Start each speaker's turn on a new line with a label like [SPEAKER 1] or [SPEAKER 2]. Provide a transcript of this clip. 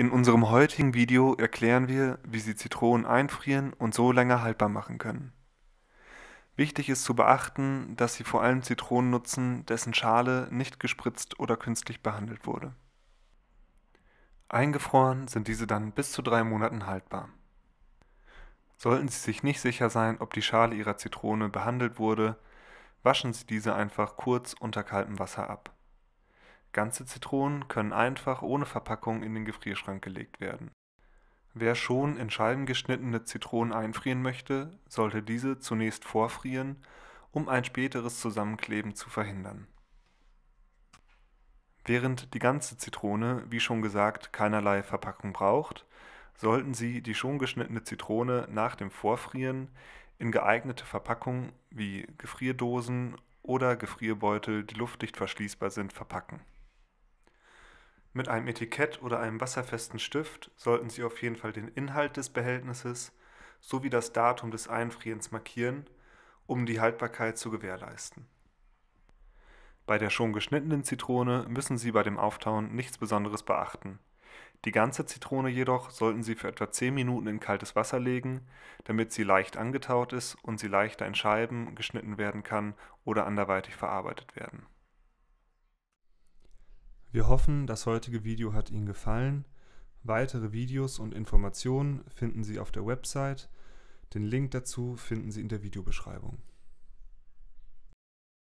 [SPEAKER 1] In unserem heutigen Video erklären wir, wie Sie Zitronen einfrieren und so länger haltbar machen können. Wichtig ist zu beachten, dass Sie vor allem Zitronen nutzen, dessen Schale nicht gespritzt oder künstlich behandelt wurde. Eingefroren sind diese dann bis zu drei Monaten haltbar. Sollten Sie sich nicht sicher sein, ob die Schale Ihrer Zitrone behandelt wurde, waschen Sie diese einfach kurz unter kaltem Wasser ab. Ganze Zitronen können einfach ohne Verpackung in den Gefrierschrank gelegt werden. Wer schon in Scheiben geschnittene Zitronen einfrieren möchte, sollte diese zunächst vorfrieren, um ein späteres Zusammenkleben zu verhindern. Während die ganze Zitrone, wie schon gesagt, keinerlei Verpackung braucht, sollten Sie die schon geschnittene Zitrone nach dem Vorfrieren in geeignete Verpackungen wie Gefrierdosen oder Gefrierbeutel, die luftdicht verschließbar sind, verpacken. Mit einem Etikett oder einem wasserfesten Stift sollten Sie auf jeden Fall den Inhalt des Behältnisses sowie das Datum des Einfrierens markieren, um die Haltbarkeit zu gewährleisten. Bei der schon geschnittenen Zitrone müssen Sie bei dem Auftauen nichts Besonderes beachten. Die ganze Zitrone jedoch sollten Sie für etwa 10 Minuten in kaltes Wasser legen, damit sie leicht angetaut ist und sie leichter in Scheiben geschnitten werden kann oder anderweitig verarbeitet werden. Wir hoffen, das heutige Video hat Ihnen gefallen. Weitere Videos und Informationen finden Sie auf der Website. Den Link dazu finden Sie in der Videobeschreibung.